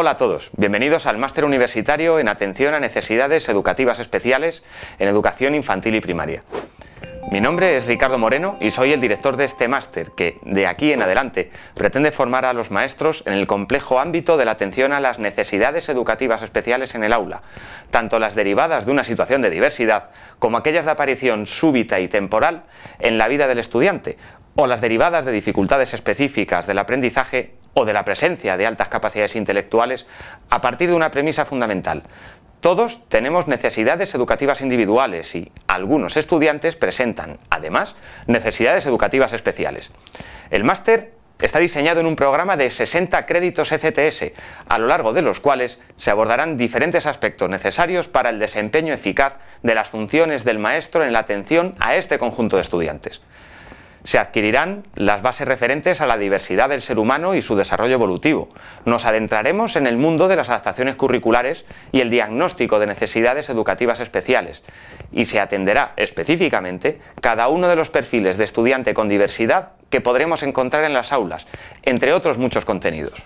Hola a todos, bienvenidos al Máster Universitario en Atención a Necesidades Educativas Especiales en Educación Infantil y Primaria. Mi nombre es Ricardo Moreno y soy el director de este máster que, de aquí en adelante, pretende formar a los maestros en el complejo ámbito de la atención a las necesidades educativas especiales en el aula, tanto las derivadas de una situación de diversidad como aquellas de aparición súbita y temporal en la vida del estudiante, o las derivadas de dificultades específicas del aprendizaje o de la presencia de altas capacidades intelectuales a partir de una premisa fundamental. Todos tenemos necesidades educativas individuales y algunos estudiantes presentan, además, necesidades educativas especiales. El máster está diseñado en un programa de 60 créditos ECTS, a lo largo de los cuales se abordarán diferentes aspectos necesarios para el desempeño eficaz de las funciones del maestro en la atención a este conjunto de estudiantes se adquirirán las bases referentes a la diversidad del ser humano y su desarrollo evolutivo. Nos adentraremos en el mundo de las adaptaciones curriculares y el diagnóstico de necesidades educativas especiales, y se atenderá específicamente cada uno de los perfiles de estudiante con diversidad que podremos encontrar en las aulas, entre otros muchos contenidos.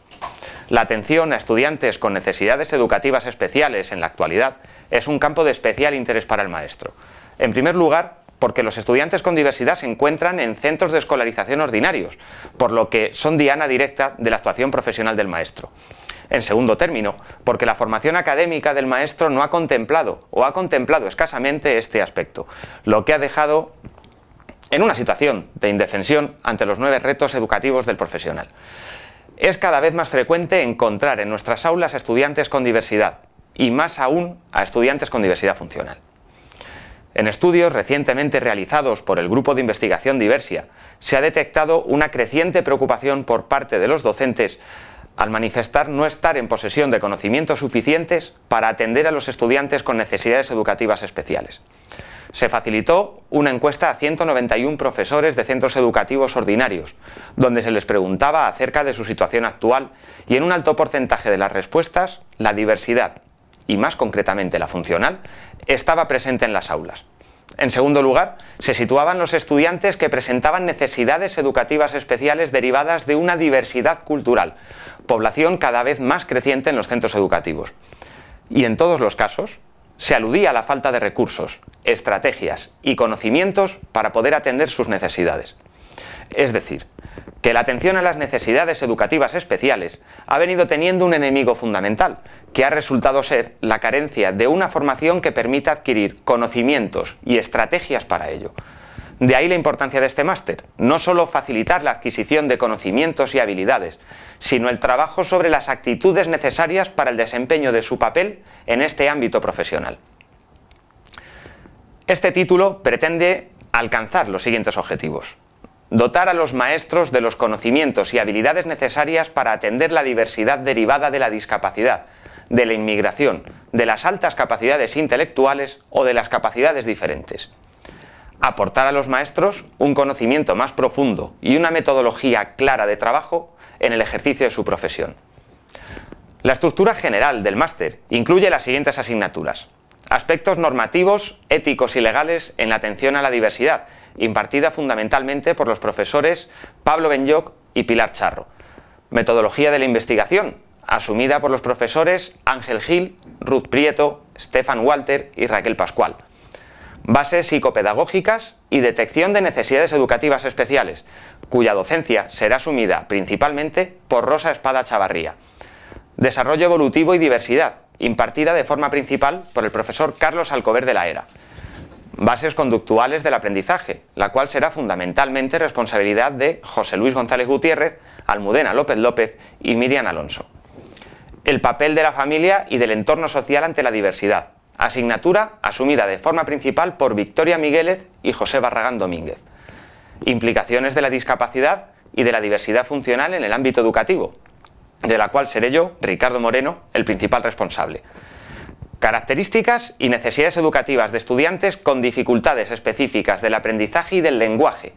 La atención a estudiantes con necesidades educativas especiales en la actualidad es un campo de especial interés para el maestro. En primer lugar, porque los estudiantes con diversidad se encuentran en centros de escolarización ordinarios, por lo que son diana directa de la actuación profesional del maestro. En segundo término, porque la formación académica del maestro no ha contemplado o ha contemplado escasamente este aspecto, lo que ha dejado en una situación de indefensión ante los nueve retos educativos del profesional. Es cada vez más frecuente encontrar en nuestras aulas estudiantes con diversidad, y más aún a estudiantes con diversidad funcional. En estudios recientemente realizados por el Grupo de Investigación Diversia, se ha detectado una creciente preocupación por parte de los docentes al manifestar no estar en posesión de conocimientos suficientes para atender a los estudiantes con necesidades educativas especiales. Se facilitó una encuesta a 191 profesores de centros educativos ordinarios, donde se les preguntaba acerca de su situación actual y en un alto porcentaje de las respuestas, la diversidad, y más concretamente la funcional, estaba presente en las aulas. En segundo lugar, se situaban los estudiantes que presentaban necesidades educativas especiales derivadas de una diversidad cultural, población cada vez más creciente en los centros educativos. Y en todos los casos, se aludía a la falta de recursos, estrategias y conocimientos para poder atender sus necesidades. Es decir, que la atención a las necesidades educativas especiales ha venido teniendo un enemigo fundamental, que ha resultado ser la carencia de una formación que permita adquirir conocimientos y estrategias para ello. De ahí la importancia de este máster, no solo facilitar la adquisición de conocimientos y habilidades, sino el trabajo sobre las actitudes necesarias para el desempeño de su papel en este ámbito profesional. Este título pretende alcanzar los siguientes objetivos Dotar a los maestros de los conocimientos y habilidades necesarias para atender la diversidad derivada de la discapacidad, de la inmigración, de las altas capacidades intelectuales o de las capacidades diferentes. Aportar a los maestros un conocimiento más profundo y una metodología clara de trabajo en el ejercicio de su profesión. La estructura general del máster incluye las siguientes asignaturas aspectos normativos, éticos y legales en la atención a la diversidad, impartida fundamentalmente por los profesores Pablo Benyoc y Pilar Charro. Metodología de la investigación, asumida por los profesores Ángel Gil, Ruth Prieto, Stefan Walter y Raquel Pascual. Bases psicopedagógicas y detección de necesidades educativas especiales, cuya docencia será asumida principalmente por Rosa Espada Chavarría. Desarrollo evolutivo y diversidad, impartida de forma principal por el profesor Carlos Alcover de la ERA. Bases conductuales del aprendizaje, la cual será fundamentalmente responsabilidad de José Luis González Gutiérrez, Almudena López López y Miriam Alonso. El papel de la familia y del entorno social ante la diversidad, asignatura asumida de forma principal por Victoria Migueles y José Barragán Domínguez. Implicaciones de la discapacidad y de la diversidad funcional en el ámbito educativo, de la cual seré yo, Ricardo Moreno, el principal responsable. Características y necesidades educativas de estudiantes con dificultades específicas del aprendizaje y del lenguaje,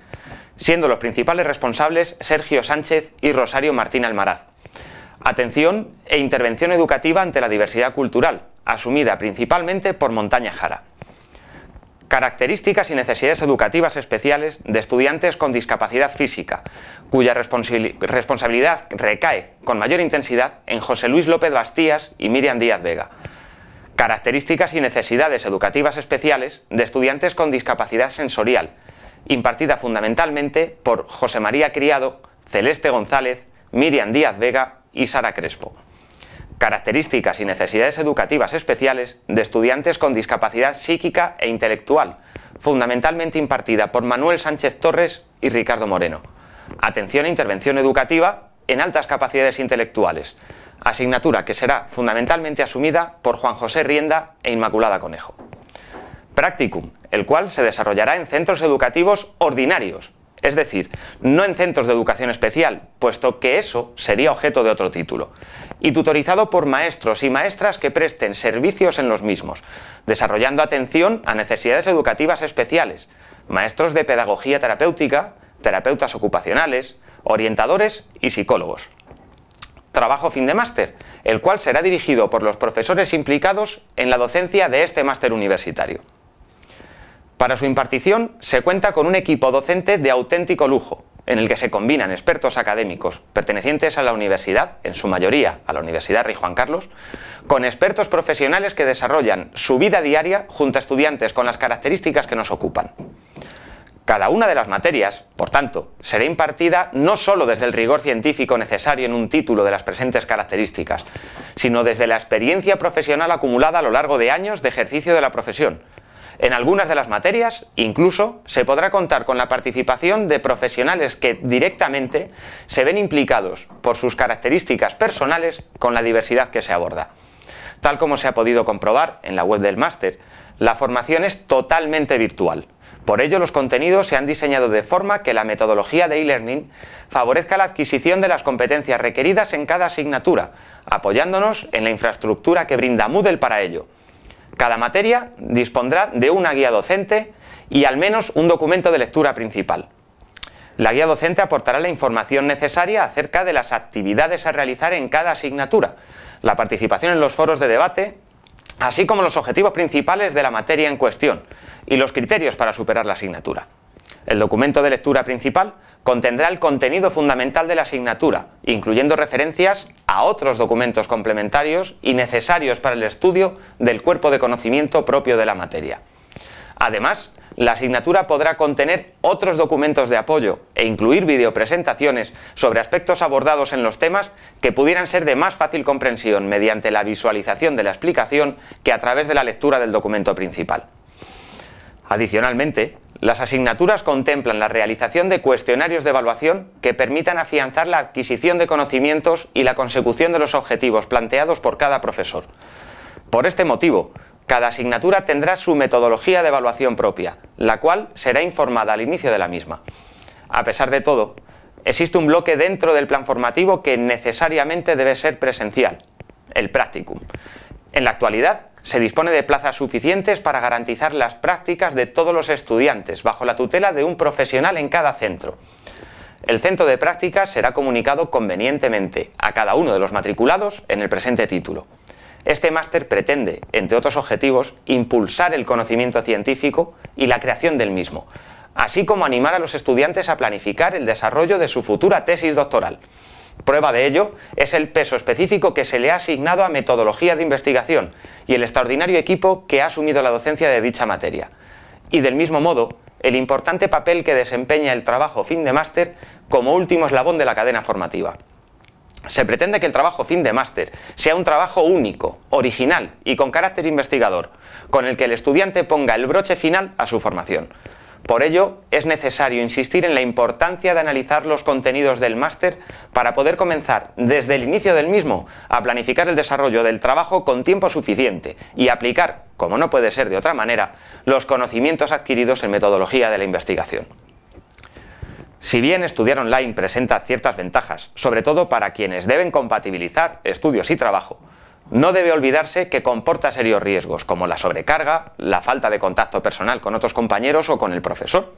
siendo los principales responsables Sergio Sánchez y Rosario Martín Almaraz. Atención e intervención educativa ante la diversidad cultural, asumida principalmente por Montaña Jara características y necesidades educativas especiales de estudiantes con discapacidad física, cuya responsabilidad recae con mayor intensidad en José Luis López Bastías y Miriam Díaz Vega. Características y necesidades educativas especiales de estudiantes con discapacidad sensorial, impartida fundamentalmente por José María Criado, Celeste González, Miriam Díaz Vega y Sara Crespo características y necesidades educativas especiales de estudiantes con discapacidad psíquica e intelectual, fundamentalmente impartida por Manuel Sánchez Torres y Ricardo Moreno. Atención e intervención educativa en altas capacidades intelectuales, asignatura que será fundamentalmente asumida por Juan José Rienda e Inmaculada Conejo. Practicum, el cual se desarrollará en centros educativos ordinarios, es decir, no en centros de educación especial, puesto que eso sería objeto de otro título, y tutorizado por maestros y maestras que presten servicios en los mismos, desarrollando atención a necesidades educativas especiales, maestros de pedagogía terapéutica, terapeutas ocupacionales, orientadores y psicólogos. Trabajo fin de máster, el cual será dirigido por los profesores implicados en la docencia de este máster universitario. Para su impartición se cuenta con un equipo docente de auténtico lujo, en el que se combinan expertos académicos pertenecientes a la universidad, en su mayoría a la Universidad Rey Juan Carlos, con expertos profesionales que desarrollan su vida diaria junto a estudiantes con las características que nos ocupan. Cada una de las materias, por tanto, será impartida no sólo desde el rigor científico necesario en un título de las presentes características, sino desde la experiencia profesional acumulada a lo largo de años de ejercicio de la profesión, en algunas de las materias, incluso, se podrá contar con la participación de profesionales que directamente se ven implicados por sus características personales con la diversidad que se aborda. Tal como se ha podido comprobar en la web del máster, la formación es totalmente virtual. Por ello, los contenidos se han diseñado de forma que la metodología de e-learning favorezca la adquisición de las competencias requeridas en cada asignatura, apoyándonos en la infraestructura que brinda Moodle para ello, cada materia dispondrá de una guía docente y al menos un documento de lectura principal. La guía docente aportará la información necesaria acerca de las actividades a realizar en cada asignatura, la participación en los foros de debate, así como los objetivos principales de la materia en cuestión y los criterios para superar la asignatura. El documento de lectura principal contendrá el contenido fundamental de la asignatura, incluyendo referencias a otros documentos complementarios y necesarios para el estudio del cuerpo de conocimiento propio de la materia. Además, la asignatura podrá contener otros documentos de apoyo e incluir videopresentaciones sobre aspectos abordados en los temas que pudieran ser de más fácil comprensión mediante la visualización de la explicación que a través de la lectura del documento principal. Adicionalmente, las asignaturas contemplan la realización de cuestionarios de evaluación que permitan afianzar la adquisición de conocimientos y la consecución de los objetivos planteados por cada profesor. Por este motivo, cada asignatura tendrá su metodología de evaluación propia, la cual será informada al inicio de la misma. A pesar de todo, existe un bloque dentro del plan formativo que necesariamente debe ser presencial, el practicum. En la actualidad, se dispone de plazas suficientes para garantizar las prácticas de todos los estudiantes, bajo la tutela de un profesional en cada centro. El centro de prácticas será comunicado convenientemente a cada uno de los matriculados en el presente título. Este máster pretende, entre otros objetivos, impulsar el conocimiento científico y la creación del mismo, así como animar a los estudiantes a planificar el desarrollo de su futura tesis doctoral. Prueba de ello es el peso específico que se le ha asignado a metodología de investigación y el extraordinario equipo que ha asumido la docencia de dicha materia. Y del mismo modo, el importante papel que desempeña el trabajo fin de máster como último eslabón de la cadena formativa. Se pretende que el trabajo fin de máster sea un trabajo único, original y con carácter investigador, con el que el estudiante ponga el broche final a su formación. Por ello, es necesario insistir en la importancia de analizar los contenidos del máster para poder comenzar desde el inicio del mismo a planificar el desarrollo del trabajo con tiempo suficiente y aplicar, como no puede ser de otra manera, los conocimientos adquiridos en metodología de la investigación. Si bien estudiar online presenta ciertas ventajas, sobre todo para quienes deben compatibilizar estudios y trabajo, no debe olvidarse que comporta serios riesgos, como la sobrecarga, la falta de contacto personal con otros compañeros o con el profesor.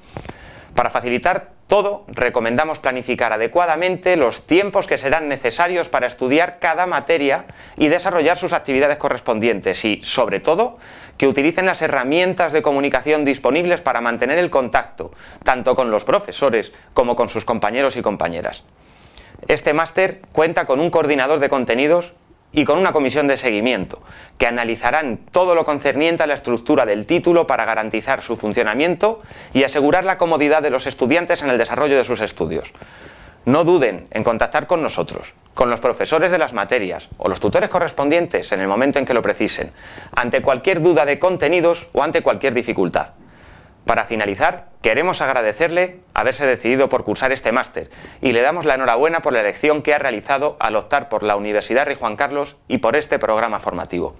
Para facilitar todo, recomendamos planificar adecuadamente los tiempos que serán necesarios para estudiar cada materia y desarrollar sus actividades correspondientes y, sobre todo, que utilicen las herramientas de comunicación disponibles para mantener el contacto, tanto con los profesores como con sus compañeros y compañeras. Este máster cuenta con un coordinador de contenidos y con una comisión de seguimiento, que analizarán todo lo concerniente a la estructura del título para garantizar su funcionamiento y asegurar la comodidad de los estudiantes en el desarrollo de sus estudios. No duden en contactar con nosotros, con los profesores de las materias o los tutores correspondientes en el momento en que lo precisen, ante cualquier duda de contenidos o ante cualquier dificultad. Para finalizar, queremos agradecerle haberse decidido por cursar este máster y le damos la enhorabuena por la elección que ha realizado al optar por la Universidad Rey Juan Carlos y por este programa formativo.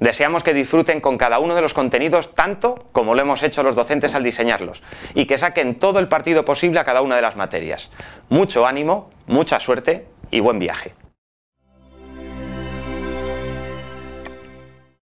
Deseamos que disfruten con cada uno de los contenidos tanto como lo hemos hecho los docentes al diseñarlos y que saquen todo el partido posible a cada una de las materias. Mucho ánimo, mucha suerte y buen viaje.